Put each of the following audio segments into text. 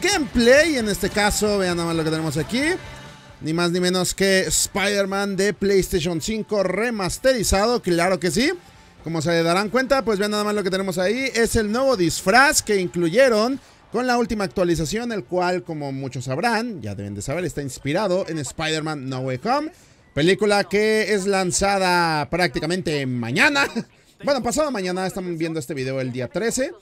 gameplay. En este caso, vean nada más lo que tenemos aquí. Ni más ni menos que Spider-Man de PlayStation 5 remasterizado, claro que sí. Como se darán cuenta, pues vean nada más lo que tenemos ahí. Es el nuevo disfraz que incluyeron con la última actualización, el cual, como muchos sabrán, ya deben de saber, está inspirado en Spider-Man No Way Home. Película que es lanzada prácticamente mañana. Bueno, pasado mañana estamos viendo este video el día 13.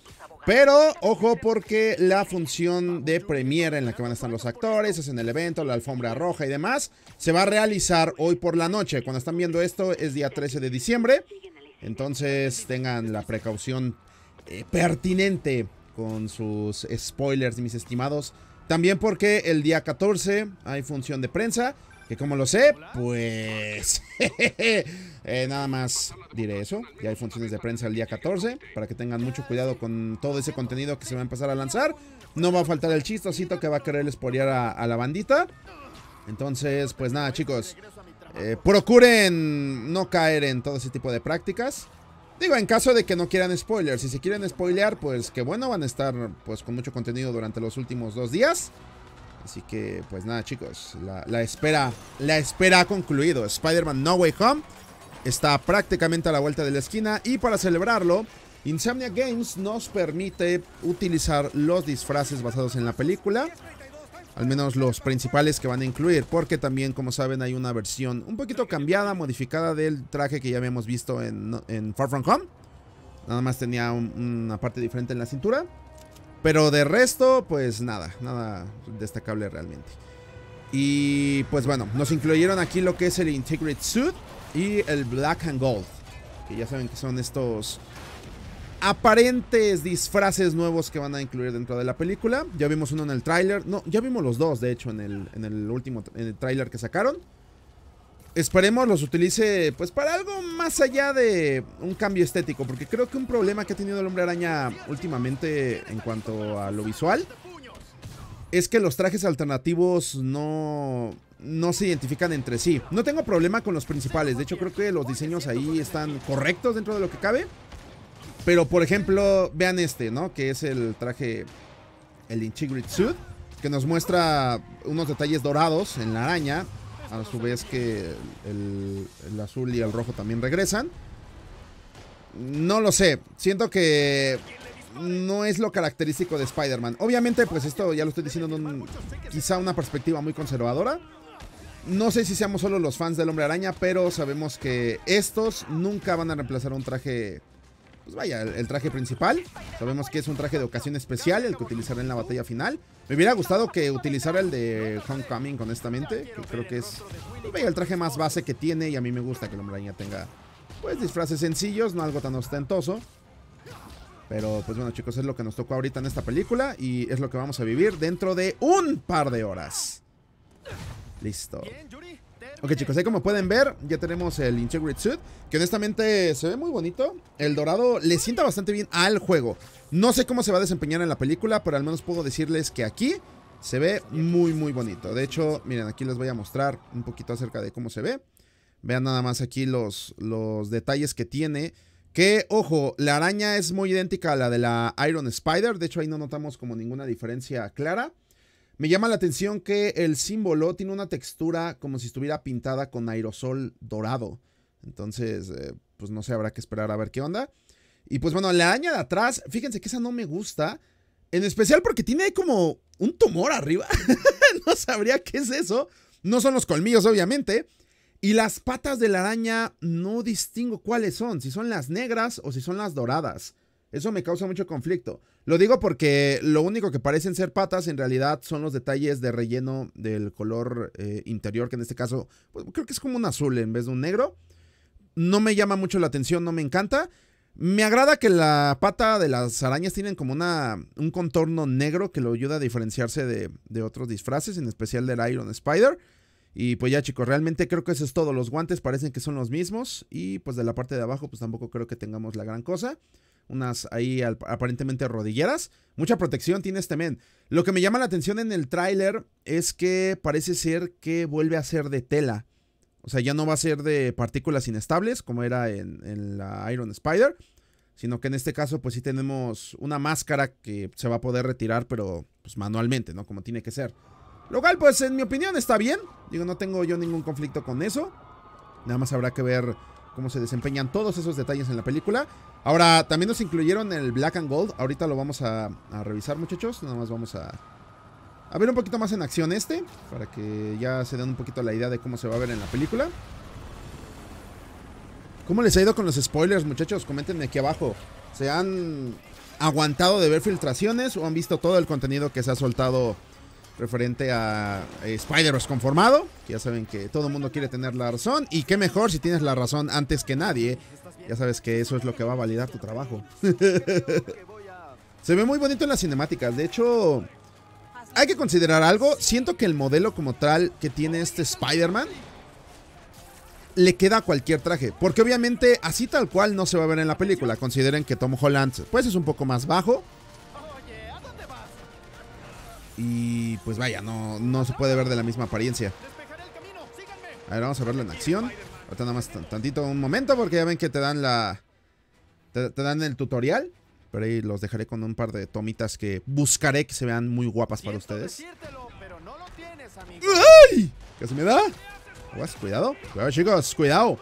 Pero ojo porque la función de premiere en la que van a estar los actores, es en el evento, la alfombra roja y demás, se va a realizar hoy por la noche. Cuando están viendo esto es día 13 de diciembre. Entonces tengan la precaución eh, pertinente con sus spoilers, mis estimados. También porque el día 14 hay función de prensa que como lo sé, pues... Eh, nada más diré eso. Ya hay funciones de prensa el día 14. Para que tengan mucho cuidado con todo ese contenido que se va a empezar a lanzar. No va a faltar el chistosito que va a querer spoiler a, la bandita. Entonces, pues nada, chicos. Eh, procuren no caer en todo ese tipo de prácticas. Digo, en caso de que no quieran spoilers. Si se quieren spoilear, pues que bueno, van a estar pues con mucho contenido durante los últimos dos días. Así que, pues nada, chicos, la, espera, la espera ha concluido. Spider-Man No Way Home está prácticamente a la vuelta de la esquina y para celebrarlo, Insomnia Games nos permite utilizar los disfraces basados en la película. Al menos los principales que van a incluir, porque también, como saben, hay una versión un poquito cambiada, modificada del traje que ya habíamos visto en, Far From Home. Nada más tenía una parte diferente en la cintura. Pero de resto, pues nada, nada destacable realmente. Y pues bueno, nos incluyeron aquí lo que es el Integrate Suit y el Black and Gold. Que ya saben que son estos aparentes disfraces nuevos que van a incluir dentro de la película. Ya vimos uno en el tráiler. No, ya vimos los dos, de hecho, en el, en el último en tráiler que sacaron. Esperemos los utilice pues para algo más allá de un cambio estético, porque creo que un problema que ha tenido el hombre araña últimamente en cuanto a lo visual es que los trajes alternativos no no se identifican entre sí. No tengo problema con los principales, de hecho creo que los diseños ahí están correctos dentro de lo que cabe. Pero por ejemplo, vean este, ¿no? Que es el traje el Inchigrid Suit, que nos muestra unos detalles dorados en la araña a su vez que el, azul y el rojo también regresan. No lo sé, siento que no es lo característico de Spider-Man. Obviamente, pues esto ya lo estoy diciendo quizá una perspectiva muy conservadora. No sé si seamos solo los fans del Hombre Araña, pero sabemos que estos nunca van a reemplazar un traje pues vaya, el, traje principal. Sabemos que es un traje de ocasión especial, el que utilizará en la batalla final. Me hubiera gustado que utilizara el de Homecoming, honestamente, que creo que es pues el traje más base que tiene y a mí me gusta que la hombreña tenga pues disfraces sencillos, no algo tan ostentoso. Pero pues bueno chicos, es lo que nos tocó ahorita en esta película y es lo que vamos a vivir dentro de un par de horas. Listo. Ok chicos, ahí como pueden ver ya tenemos el Integrate Suit Que honestamente se ve muy bonito El dorado le sienta bastante bien al juego No sé cómo se va a desempeñar en la película Pero al menos puedo decirles que aquí se ve muy muy bonito De hecho, miren aquí les voy a mostrar un poquito acerca de cómo se ve Vean nada más aquí los, los detalles que tiene que, ojo, la araña es muy idéntica a la de la Iron Spider. De hecho, ahí no notamos como ninguna diferencia clara. Me llama la atención que el símbolo tiene una textura como si estuviera pintada con aerosol dorado. Entonces, eh, pues no sé, habrá que esperar a ver qué onda. Y pues bueno, la araña de atrás, fíjense que esa no me gusta. En especial porque tiene como un tumor arriba. no sabría qué es eso. No son los colmillos, obviamente. Y las patas de la araña no distingo cuáles son, si son las negras o si son las doradas. Eso me causa mucho conflicto. Lo digo porque lo único que parecen ser patas en realidad son los detalles de relleno del color eh, interior, que en este caso pues, creo que es como un azul en vez de un negro. No me llama mucho la atención, no me encanta. Me agrada que la pata de las arañas tienen como una, un contorno negro que lo ayuda a diferenciarse de, de, otros disfraces, en especial del Iron Spider. Y pues ya chicos, realmente creo que eso es todo. Los guantes parecen que son los mismos y pues de la parte de abajo pues tampoco creo que tengamos la gran cosa unas ahí aparentemente rodilleras. Mucha protección tiene este men. Lo que me llama la atención en el tráiler es que parece ser que vuelve a ser de tela. O sea, ya no va a ser de partículas inestables como era en, en la Iron Spider, sino que en este caso pues sí tenemos una máscara que se va a poder retirar pero pues manualmente, ¿no? Como tiene que ser. Lo cual pues en mi opinión está bien. Digo, no tengo yo ningún conflicto con eso. Nada más habrá que ver cómo se desempeñan todos esos detalles en la película. Ahora, también nos incluyeron el Black and Gold. Ahorita lo vamos a, revisar, muchachos. Nada más vamos a, a, ver un poquito más en acción este. Para que ya se den un poquito la idea de cómo se va a ver en la película. ¿Cómo les ha ido con los spoilers, muchachos? Coméntenme aquí abajo. ¿Se han aguantado de ver filtraciones o han visto todo el contenido que se ha soltado referente a eh, spider es conformado, ya saben que todo el mundo quiere tener la razón, y qué mejor si tienes la razón antes que nadie, ya sabes que eso es lo que va a validar tu trabajo. Se ve muy bonito en las cinemáticas, de hecho, hay que considerar algo, siento que el modelo como tal que tiene este Spider-Man, le queda a cualquier traje. Porque obviamente así tal cual no se va a ver en la película. Consideren que Tom Holland pues es un poco más bajo. Y pues vaya, no, no se puede ver de la misma apariencia. A ver, vamos a verlo en acción. Ahorita nada más tantito, un momento, porque ya ven que te dan la... Te, dan el tutorial. Pero ahí los dejaré con un par de tomitas que buscaré que se vean muy guapas para ustedes. ¿Qué se me da? cuidado. Cuidado, chicos, cuidado.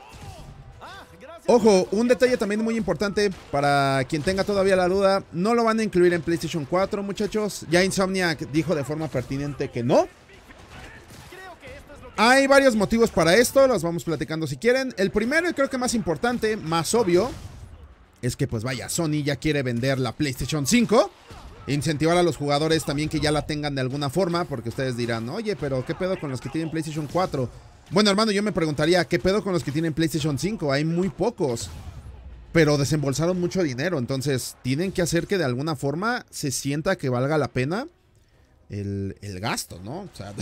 Ojo, un detalle también muy importante para quien tenga todavía la duda, no lo van a incluir en PlayStation 4 muchachos, ya Insomniac dijo de forma pertinente que no. Hay varios motivos para esto, los vamos platicando si quieren. El primero y creo que más importante, más obvio, es que pues vaya, Sony ya quiere vender la PlayStation 5 incentivar a los jugadores también que ya la tengan de alguna forma, porque ustedes dirán, oye, pero ¿qué pedo con los que tienen PlayStation 4? Bueno, hermano, yo me preguntaría, ¿qué pedo con los que tienen PlayStation 5? Hay muy pocos, pero desembolsaron mucho dinero, entonces tienen que hacer que de alguna forma se sienta que valga la pena el, gasto, ¿no? O sea,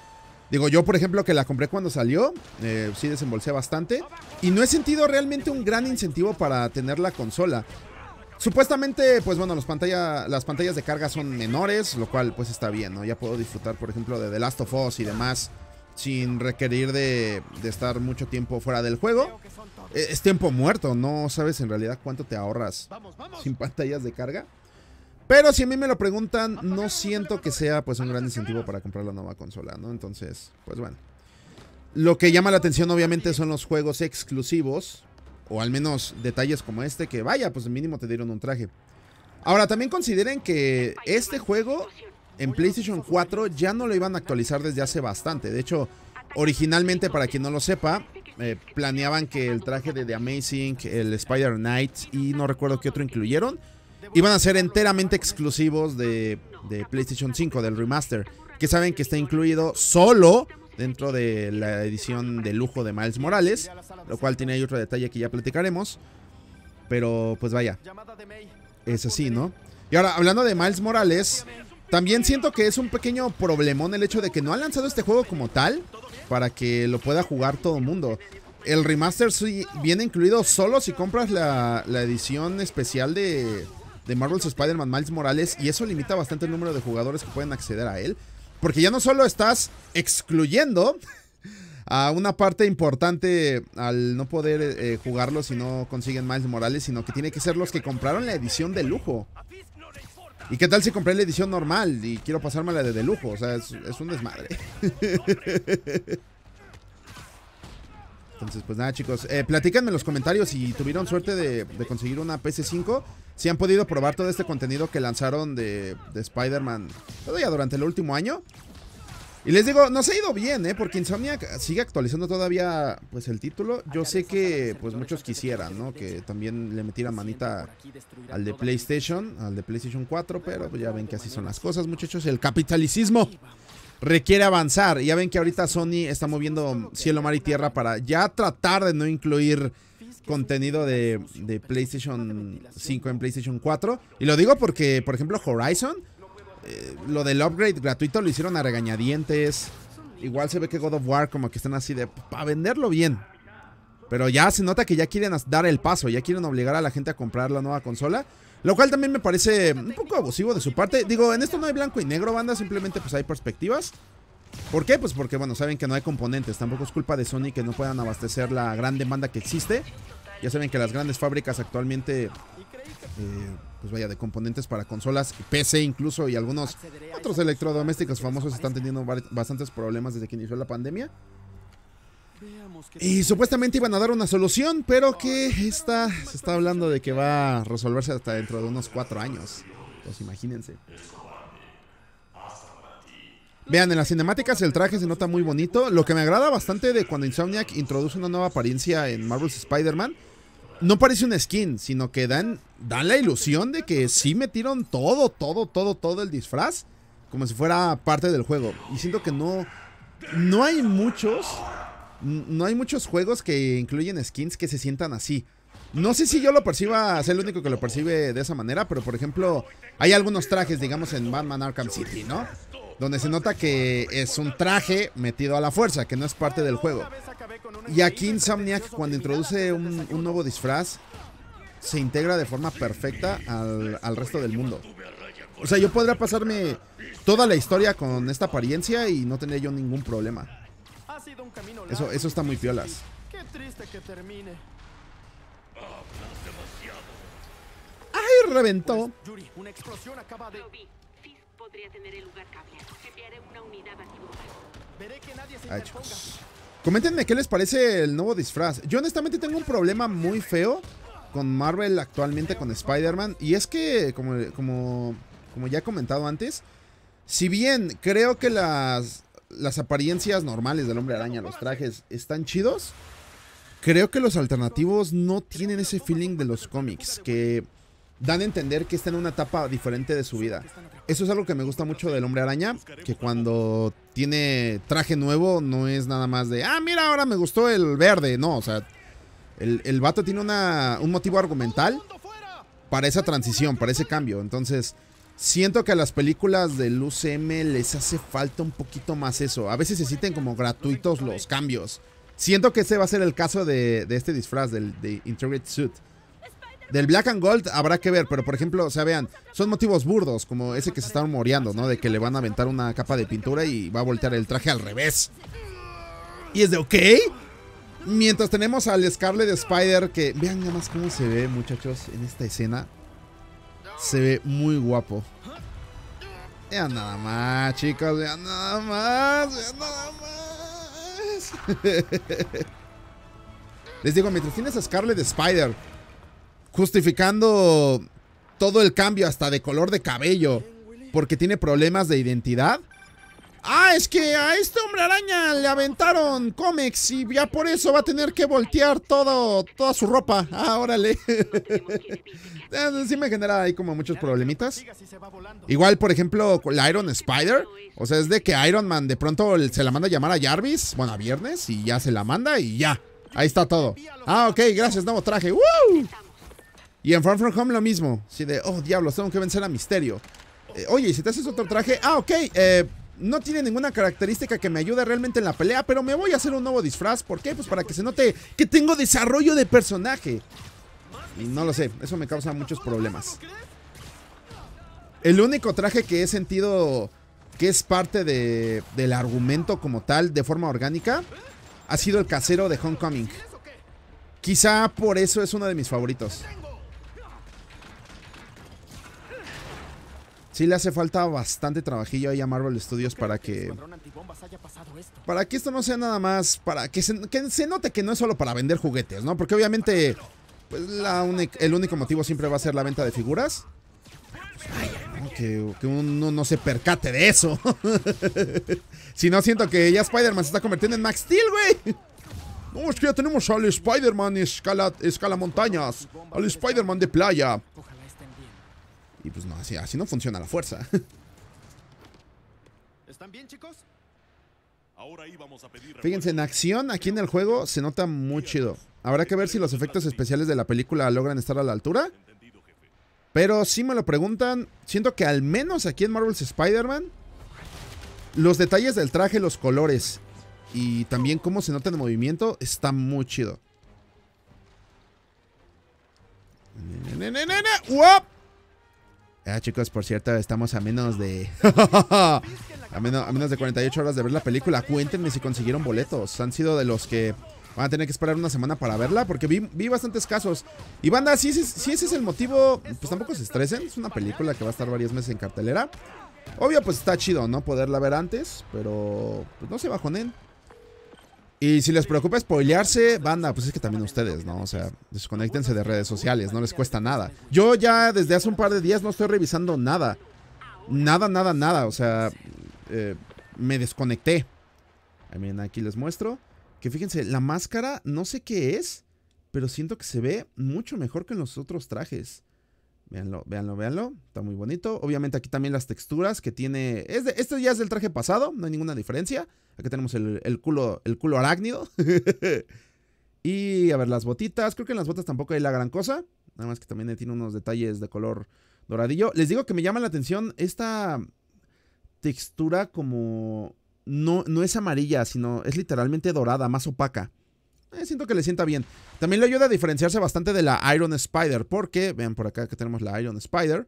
digo, yo por ejemplo que la compré cuando salió, eh, sí desembolsé bastante, y no he sentido realmente un gran incentivo para tener la consola. Supuestamente, pues bueno, pantallas, las pantallas de carga son menores, lo cual pues está bien, ¿no? Ya puedo disfrutar, por ejemplo, de The Last of Us y demás sin requerir de, estar mucho tiempo fuera del juego. E, es tiempo muerto, no sabes en realidad cuánto te ahorras sin pantallas de carga. Pero si a mí me lo preguntan, no siento que sea pues un gran incentivo para comprar la nueva consola, ¿no? Entonces, pues bueno. Lo que llama la atención obviamente son los juegos exclusivos, o al menos detalles como este, que vaya, pues mínimo te dieron un traje. Ahora, también consideren que este juego en PlayStation 4 ya no lo iban a actualizar desde hace bastante. De hecho, originalmente, para quien no lo sepa, eh, planeaban que el traje de The Amazing, el Spider Knight y no recuerdo qué otro incluyeron, iban a ser enteramente exclusivos de, de PlayStation 5, del remaster, que saben que está incluido solo dentro de la edición de lujo de Miles Morales, lo cual tiene ahí otro detalle que ya platicaremos, pero pues vaya, es así, ¿no? Y ahora, hablando de Miles Morales, también siento que es un pequeño problemón el hecho de que no han lanzado este juego como tal para que lo pueda jugar todo el mundo. El remaster viene incluido solo si compras la, edición especial de, de Marvel's Spider-Man Miles Morales y eso limita bastante el número de jugadores que pueden acceder a él. Porque ya no solo estás excluyendo a una parte importante al no poder eh, jugarlo si no consiguen Miles Morales, sino que tiene que ser los que compraron la edición de lujo. ¿Y qué tal si compré la edición normal y quiero pasármela de, de lujo? O sea, es, un desmadre. Entonces, pues nada, chicos. Eh, Platíquenme en los comentarios si tuvieron suerte de, conseguir una PS5. Si han podido probar todo este contenido que lanzaron de, de Spider-Man todavía durante el último año. Y les digo, no se ha ido bien, ¿eh? Porque Insomniac sigue actualizando todavía pues el título. Yo sé que pues muchos quisieran, ¿no? Que también le metiera manita al de PlayStation, al de PlayStation 4, pero pues ya ven que así son las cosas, muchachos. El capitalismo requiere avanzar. ya ven que ahorita Sony está moviendo cielo, mar y tierra para ya tratar de no incluir contenido de, de PlayStation 5 en PlayStation 4. Y lo digo porque, por ejemplo, Horizon eh, lo del upgrade gratuito lo hicieron a regañadientes. Igual se ve que God of War como que están así de para venderlo bien. Pero ya se nota que ya quieren dar el paso, ya quieren obligar a la gente a comprar la nueva consola. Lo cual también me parece un poco abusivo de su parte. Digo, en esto no hay blanco y negro, banda, simplemente pues hay perspectivas. ¿Por qué? Pues porque, bueno, saben que no hay componentes. Tampoco es culpa de Sony que no puedan abastecer la gran demanda que existe. Ya saben que las grandes fábricas actualmente eh, pues vaya, de componentes para consolas, PC incluso y algunos otros electrodomésticos famosos están teniendo bastantes problemas desde que inició la pandemia. Y supuestamente iban a dar una solución, pero que esta se está hablando de que va a resolverse hasta dentro de unos cuatro años. Pues imagínense. Vean, en las cinemáticas el traje se nota muy bonito. Lo que me agrada bastante de cuando Insomniac introduce una nueva apariencia en Marvel's Spider-Man no parece un skin, sino que dan, dan la ilusión de que sí metieron todo, todo, todo, todo el disfraz como si fuera parte del juego. Y siento que no, no hay muchos, no hay muchos juegos que incluyen skins que se sientan así. No sé si yo lo perciba, ser el único que lo percibe de esa manera, pero por ejemplo, hay algunos trajes, digamos, en Batman Arkham City, ¿no? Donde se nota que es un traje metido a la fuerza, que no es parte del juego. Y aquí Insomniac, cuando introduce un, nuevo disfraz, se integra de forma perfecta al, resto del mundo. O sea, yo podría pasarme toda la historia con esta apariencia y no tendría yo ningún problema. Eso, eso está muy piolas. ¡Ay, reventó! Coméntenme qué les parece el nuevo disfraz. Yo honestamente tengo un problema muy feo con Marvel actualmente con Spider-Man. Y es que, como, ya he comentado antes, si bien creo que las, las apariencias normales del hombre araña, los trajes, están chidos, creo que los alternativos no tienen ese feeling de los cómics. Que dan a entender que está en una etapa diferente de su vida. Eso es algo que me gusta mucho del hombre araña, que cuando tiene traje nuevo no es nada más de, ah, mira, ahora me gustó el verde, no, o sea, el, el vato tiene una, un motivo argumental para esa transición, para ese cambio. Entonces, siento que a las películas del UCM les hace falta un poquito más eso. A veces se sienten como gratuitos los cambios. Siento que ese va a ser el caso de, este disfraz, del de Integrated Suit. Del Black and Gold habrá que ver, pero por ejemplo, o sea, vean, son motivos burdos, como ese que se están moreando, ¿no? De que le van a aventar una capa de pintura y va a voltear el traje al revés. Y es de, ok. Mientras tenemos al Scarlet Spider, que vean nada más cómo se ve, muchachos, en esta escena. Se ve muy guapo. Vean nada más, chicos, vean nada más, vean nada más. Les digo, mientras tienes a Scarlet Spider justificando todo el cambio hasta de color de cabello porque tiene problemas de identidad. Ah, es que a este hombre araña le aventaron cómics y ya por eso va a tener que voltear todo, toda su ropa. Ah, órale. sí me genera ahí como muchos problemitas. Igual, por ejemplo, la Iron Spider. O sea, es de que Iron Man de pronto se la manda a llamar a Jarvis. Bueno, a viernes y ya se la manda y ya. Ahí está todo. Ah, ok, gracias, nuevo traje. ¡Woo! Y en Far From Home lo mismo. Si de, oh, diablos, tengo que vencer a Misterio. Eh, oye, ¿y si te haces otro traje? Ah, ok, eh, no tiene ninguna característica que me ayude realmente en la pelea, pero me voy a hacer un nuevo disfraz. ¿Por qué? Pues para que se note que tengo desarrollo de personaje. Y no lo sé, eso me causa muchos problemas. El único traje que he sentido que es parte de, del argumento como tal, de forma orgánica, ha sido el casero de Homecoming. Quizá por eso es uno de mis favoritos. Sí le hace falta bastante trabajillo ahí a Marvel Studios para que... Para que esto no sea nada más, para que se, note que no es solo para vender juguetes, ¿no? Porque obviamente pues el único motivo siempre va a ser la venta de figuras. que, uno no se percate de eso. si no, siento que ya Spider-Man se está convirtiendo en Max Steel, güey. No, es que ya tenemos al Spider-Man escala, escala montañas, al Spider-Man de playa, y pues no, así, no funciona la fuerza. ¿Están bien, chicos? Ahora íbamos a pedir Fíjense, en acción aquí en el juego se nota muy chido. Habrá que ver si los efectos especiales de la película logran estar a la altura. Pero si me lo preguntan, siento que al menos aquí en Marvel's Spider-Man, los detalles del traje, los colores y también cómo se nota el movimiento está muy chido. ¡Wop! Ah, chicos, por cierto, estamos a menos de. a, menos, de 48 horas de ver la película. Cuéntenme si consiguieron boletos. Han sido de los que van a tener que esperar una semana para verla. Porque vi, bastantes casos. Y banda, si ese, si ese es el motivo, pues tampoco se estresen. Es una película que va a estar varios meses en cartelera. Obvio, pues está chido, ¿no? Poderla ver antes. Pero pues no se bajonen. Y si les preocupa spoilearse, banda, pues es que también ustedes, ¿no? O sea, desconectense de redes sociales, no les cuesta nada. Yo ya desde hace un par de días no estoy revisando nada. Nada, nada, nada. O sea, eh, me desconecté. también aquí les muestro. Que fíjense, la máscara no sé qué es, pero siento que se ve mucho mejor que en los otros trajes. Véanlo, véanlo, véanlo. Está muy bonito. Obviamente aquí también las texturas que tiene. Es este ya es del traje pasado, no hay ninguna diferencia. Aquí tenemos el, el culo, el culo arácnido. y a ver, las botitas. Creo que en las botas tampoco hay la gran cosa. Nada más que también tiene unos detalles de color doradillo. Les digo que me llama la atención esta textura como... No, no es amarilla, sino es literalmente dorada, más opaca. Eh, siento que le sienta bien. También le ayuda a diferenciarse bastante de la Iron Spider, porque, vean por acá que tenemos la Iron Spider.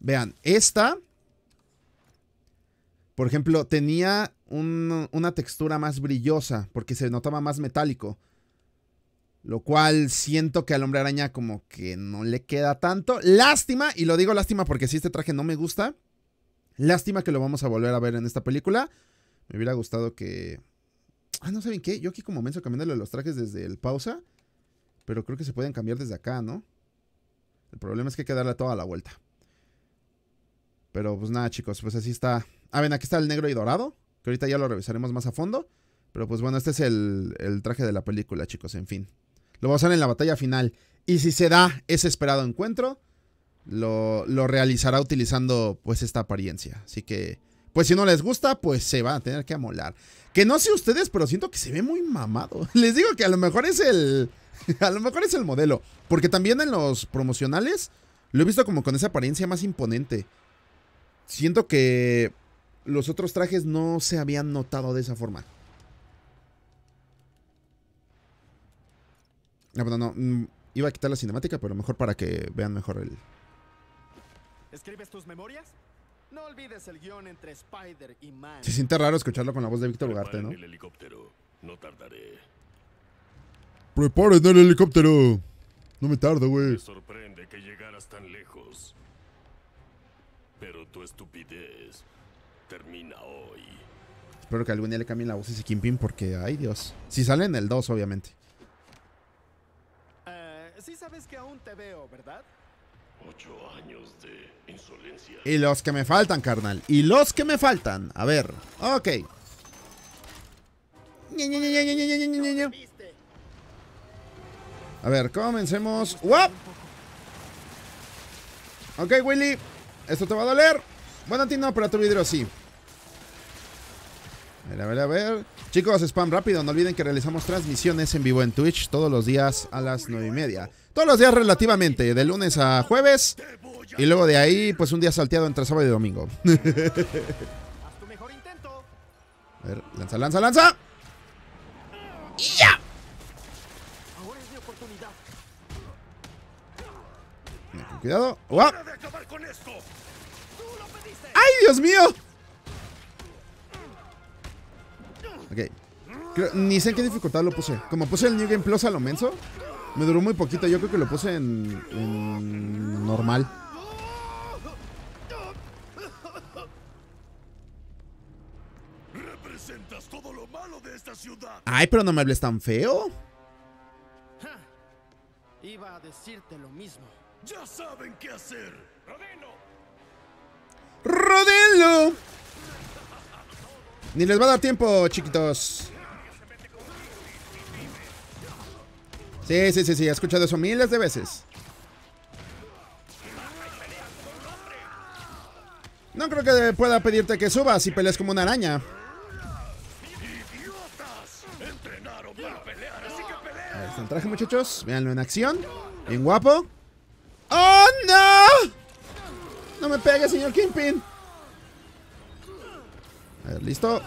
Vean, esta, por ejemplo, tenía una textura más brillosa, porque se notaba más metálico. Lo cual siento que al hombre araña como que no le queda tanto. Lástima, y lo digo lástima porque si este traje no me gusta. Lástima que lo vamos a volver a ver en esta película. Me hubiera gustado que Ah, no saben qué. Yo aquí como menso cambiándole los trajes desde el pausa. Pero creo que se pueden cambiar desde acá, ¿no? El problema es que hay que darle toda la vuelta. Pero pues nada, chicos. Pues así está. A ah, ven, aquí está el negro y dorado. Que ahorita ya lo revisaremos más a fondo. Pero pues bueno, este es el, el traje de la película, chicos. En fin. Lo va a usar en la batalla final. Y si se da ese esperado encuentro, lo, lo realizará utilizando pues esta apariencia. Así que pues si no les gusta, pues se van a tener que amolar. Que no sé ustedes, pero siento que se ve muy mamado. Les digo que a lo mejor es el. A lo mejor es el modelo. Porque también en los promocionales lo he visto como con esa apariencia más imponente. Siento que los otros trajes no se habían notado de esa forma. No, ah, bueno, no. Mm, iba a quitar la cinemática, pero mejor para que vean mejor el. ¿Escribes tus memorias? No olvides el guión entre Spider y Man. Se siente raro escucharlo con la voz de Víctor Ugarte, ¿no? el helicóptero. No tardaré. Preparen el helicóptero. No me tardo, güey. Me sorprende que llegaras tan lejos. Pero tu estupidez termina hoy. Espero que algún día le cambien la voz a ese Kimpin porque, ay Dios. Si sale en el 2, obviamente. Eh, sí sabes que aún te veo, ¿verdad? años de Y los que me faltan, carnal. Y los que me faltan. A ver. Ok. A ver, comencemos. ¡Wop! Ok, Willy. Esto te va a doler. Bueno, a ti no, pero a tu vidrio sí. A ver, a ver, a ver. Chicos, spam rápido. No olviden que realizamos transmisiones en vivo en Twitch todos los días a las 9 y media. Todos los días relativamente, de lunes a jueves. Y luego de ahí, pues un día salteado entre sábado y domingo. a ver, lanza, lanza, lanza. ¡Y ya! Cuidado. ¡Ay, Dios mío! Ok. ni sé en qué dificultad lo puse. Como puse el New Game Plus a lo menso, me duró muy poquito. Yo creo que lo puse en, en normal. todo lo malo de esta ciudad. Ay, pero no me hables tan feo. iba a decirte lo mismo. Ya saben qué hacer. Rodeno. Rodeno. Ni les va a dar tiempo, chiquitos. Sí, sí, sí, sí. He escuchado eso miles de veces. No creo que pueda pedirte que subas y pelees como una araña. Ahí está el traje, muchachos. Véanlo en acción. Bien guapo. ¡Oh, no! No me pegues, señor Kingpin listo.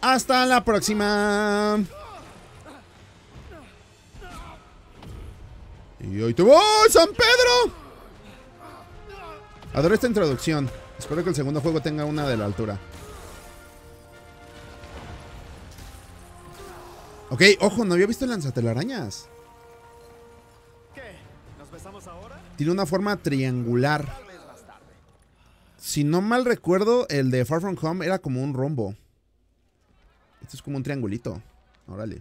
Hasta la próxima. Y hoy te voy, San Pedro. Adoro esta introducción. Espero que el segundo juego tenga una de la altura. Ok, ojo, no había visto lanzatelarañas. tiene una forma triangular. Si no mal recuerdo, el de Far From Home era como un rombo. Esto es como un triangulito. Órale.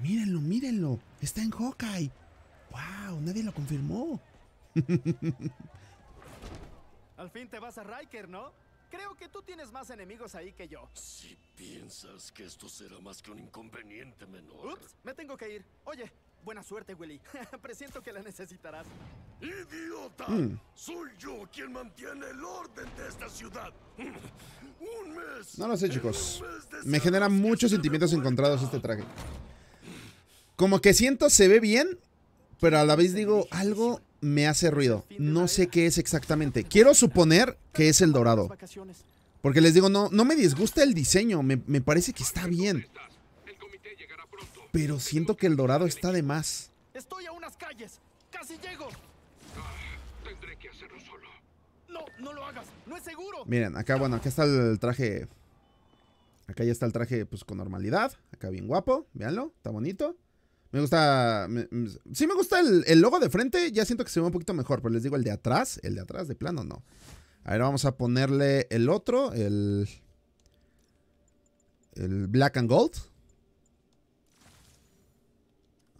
Mírenlo, mírenlo. Está en Hawkeye. ¡Wow! Nadie lo confirmó. Al fin te vas a Riker, ¿no? Creo que tú tienes más enemigos ahí que yo. Si piensas que esto será más que un inconveniente menor. Ups, me tengo que ir. Oye, Buena suerte, Willy. Presiento que la necesitarás. ¡Idiota! Mm. Soy yo quien mantiene el orden de esta ciudad. No lo sé, chicos. Me genera muchos sentimientos encontrados este traje. Como que siento se ve bien, pero a la vez digo algo me hace ruido. No sé qué es exactamente. Quiero suponer que es el dorado. Porque les digo, no, no me disgusta el diseño. Me, me parece que está bien. Pero siento que el dorado está de más. Estoy a unas calles. Casi llego. tendré que hacerlo solo. No, no lo hagas. No es seguro. Miren, acá, bueno, acá está el traje. Acá ya está el traje, pues, con normalidad. Acá bien guapo. Veanlo, Está bonito. Me gusta... sí me gusta el, el, logo de frente. Ya siento que se ve un poquito mejor. Pero les digo, el de atrás. El de atrás, de plano, no. A ver, vamos a ponerle el otro. El... El Black and Gold.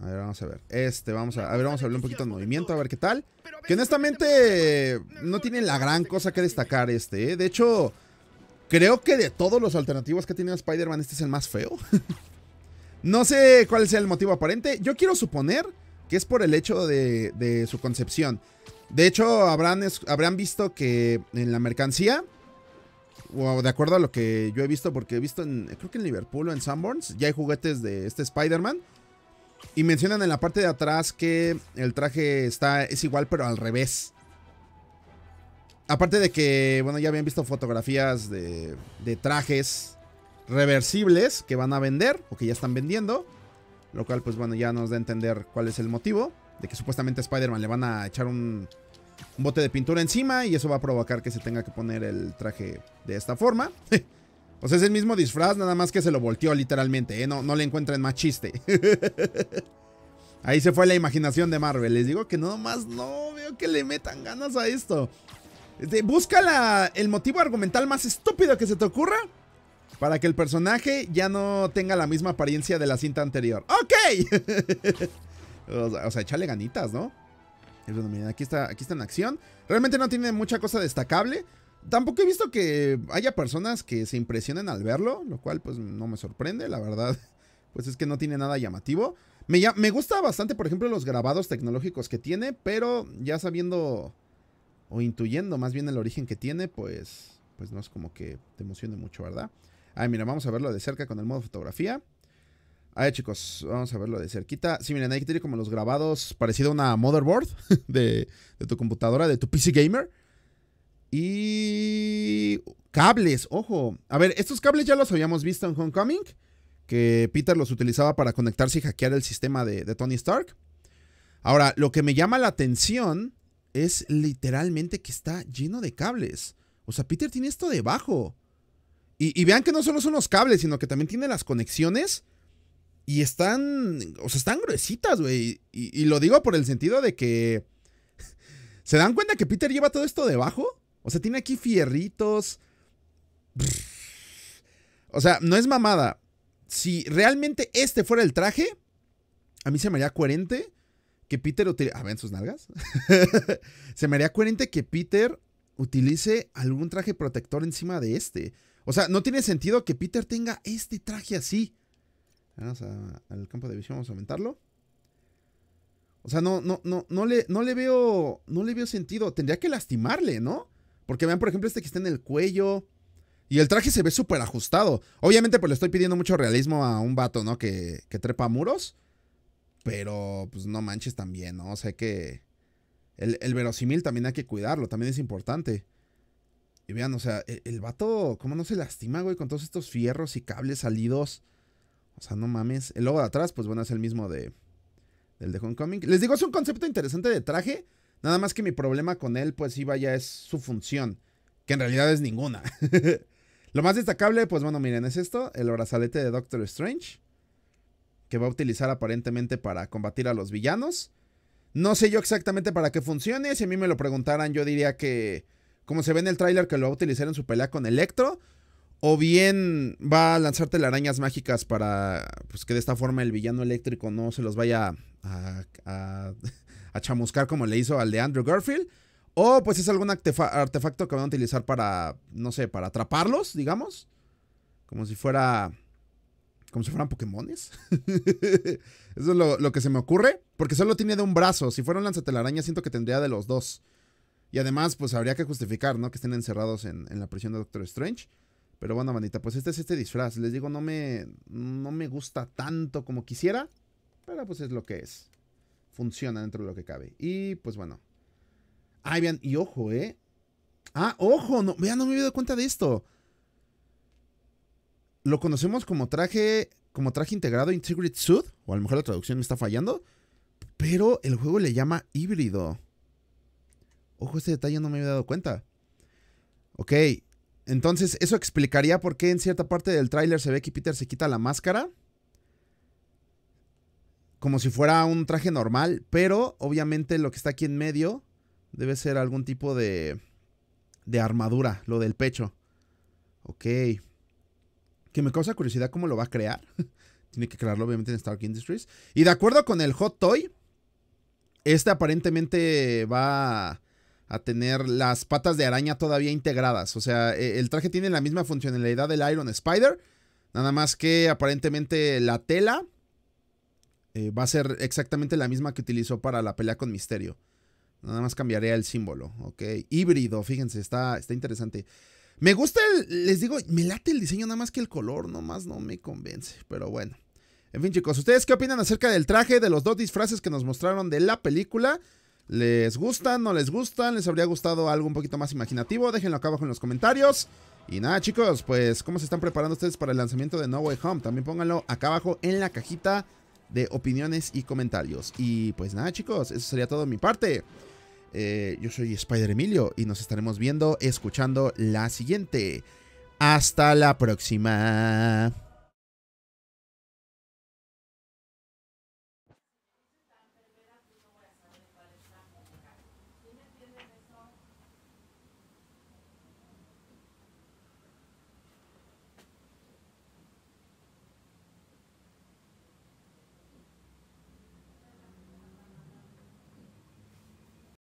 A ver, vamos a ver. Este, vamos a, a ver, vamos a hablar un poquito de movimiento, a ver qué tal. Que honestamente no tiene la gran cosa que destacar este, ¿eh? De hecho, creo que de todos los alternativos que tiene Spider-Man, este es el más feo. no sé cuál sea el motivo aparente. Yo quiero suponer que es por el hecho de, su concepción. De hecho, habrán, habrán visto que en la mercancía o de acuerdo a lo que yo he visto, porque he visto en, creo que en Liverpool o en Sanborns, ya hay juguetes de este Spider-Man y mencionan en la parte de atrás que el traje está, es igual pero al revés. Aparte de que, bueno, ya habían visto fotografías de, trajes reversibles que van a vender o que ya están vendiendo. Lo cual, pues bueno, ya nos da a entender cuál es el motivo. De que supuestamente a Spider-Man le van a echar un, un bote de pintura encima y eso va a provocar que se tenga que poner el traje de esta forma. Pues sea, es el mismo disfraz, nada más que se lo volteó literalmente, ¿eh? No, no le encuentren más chiste. Ahí se fue la imaginación de Marvel. Les digo que no más no veo que le metan ganas a esto. Este, busca la, el motivo argumental más estúpido que se te ocurra para que el personaje ya no tenga la misma apariencia de la cinta anterior. ¡Ok! o, sea, échale ganitas, ¿no? Aquí está, aquí está en acción. Realmente no tiene mucha cosa destacable tampoco he visto que haya personas que se impresionen al verlo, lo cual pues no me sorprende, la verdad. Pues es que no tiene nada llamativo. Me, me gusta bastante, por ejemplo, los grabados tecnológicos que tiene, pero ya sabiendo o intuyendo más bien el origen que tiene, pues, pues no es como que te emocione mucho, ¿verdad? Ay, mira, vamos a verlo de cerca con el modo fotografía. Ay, chicos, vamos a verlo de cerquita. Sí, miren, que tiene como los grabados parecido a una motherboard de, de tu computadora, de tu PC Gamer. Y cables, ojo. A ver, estos cables ya los habíamos visto en Homecoming, que Peter los utilizaba para conectarse y hackear el sistema de, Tony Stark. Ahora, lo que me llama la atención es literalmente que está lleno de cables. O sea, Peter tiene esto debajo. Y, vean que no solo son los cables, sino que también tiene las conexiones. Y están, o sea, están gruesitas, güey. Y, y, lo digo por el sentido de que... ¿Se dan cuenta que Peter lleva todo esto debajo? O sea, tiene aquí fierritos. O sea, no es mamada. Si realmente este fuera el traje, a mí se me haría coherente que Peter utilice. ¿Ah, sus nalgas? se me haría coherente que Peter utilice algún traje protector encima de este. O sea, no tiene sentido que Peter tenga este traje así. Vamos al campo de visión, vamos a aumentarlo. O sea, no, no, no, no le, no le veo. No le veo sentido. Tendría que lastimarle, ¿no? Porque vean, por ejemplo, este que está en el cuello. Y el traje se ve súper ajustado. Obviamente, pues le estoy pidiendo mucho realismo a un vato, ¿no? Que, que trepa muros. Pero, pues no manches también, ¿no? O sea que. El, el verosímil también hay que cuidarlo, también es importante. Y vean, o sea, e, el, vato, ¿cómo no se lastima, güey? Con todos estos fierros y cables salidos. O sea, no mames. El logo de atrás, pues bueno, es el mismo de. Del de Homecoming. Les digo, es un concepto interesante de traje. Nada más que mi problema con él, pues sí, vaya, es su función, que en realidad es ninguna. Lo más destacable, pues bueno, miren, es esto, el brazalete de Doctor Strange, que va a utilizar aparentemente para combatir a los villanos. No sé yo exactamente para qué funcione, si a mí me lo preguntaran yo diría que, como se ve en el tráiler, que lo va a utilizar en su pelea con Electro, o bien va a lanzar telarañas mágicas para pues, que de esta forma el villano eléctrico no se los vaya a a chamuscar como le hizo al de Andrew Garfield. O pues es algún artefacto que van a utilizar para, no sé, para atraparlos, digamos. Como si fuera... Como si fueran Pokémones. Eso es lo, lo, que se me ocurre. Porque solo tiene de un brazo. Si fuera un lanzatelaraña, siento que tendría de los dos. Y además, pues habría que justificar, ¿no? Que estén encerrados en, la prisión de Doctor Strange. Pero bueno, manita, pues este es este disfraz. Les digo, no me, no me gusta tanto como quisiera. Pero pues es lo que es funciona dentro de lo que cabe. Y pues bueno. Ay, vean, y ojo, ¿eh? Ah, ojo, no, vean, no me había dado cuenta de esto. Lo conocemos como traje, como traje integrado integrated Suit, o a lo mejor la traducción me está fallando, pero el juego le llama híbrido. Ojo, este detalle no me había dado cuenta. Ok, entonces eso explicaría por qué en cierta parte del tráiler se ve que Peter se quita la máscara como si fuera un traje normal, pero obviamente lo que está aquí en medio debe ser algún tipo de, de armadura, lo del pecho. Ok. Que me causa curiosidad cómo lo va a crear. Tiene que crearlo obviamente en Stark Industries. Y de acuerdo con el Hot Toy, este aparentemente va a tener las patas de araña todavía integradas. O sea, e, el traje tiene la misma funcionalidad del Iron Spider. Nada más que aparentemente la tela eh, va a ser exactamente la misma que utilizó para la pelea con Misterio. Nada más cambiaría el símbolo, ¿ok? Híbrido, fíjense, está, está interesante. Me gusta, el, les digo, me late el diseño, nada más que el color, nomás no me convence, pero bueno. En fin, chicos, ¿ustedes qué opinan acerca del traje, de los dos disfraces que nos mostraron de la película? ¿Les gustan, no les gustan? ¿Les habría gustado algo un poquito más imaginativo? Déjenlo acá abajo en los comentarios. Y nada, chicos, pues, ¿cómo se están preparando ustedes para el lanzamiento de No Way Home? También pónganlo acá abajo en la cajita de opiniones y comentarios. Y pues nada chicos, eso sería todo de mi parte. Eh, yo soy Spider Emilio y nos estaremos viendo, escuchando la siguiente. Hasta la próxima.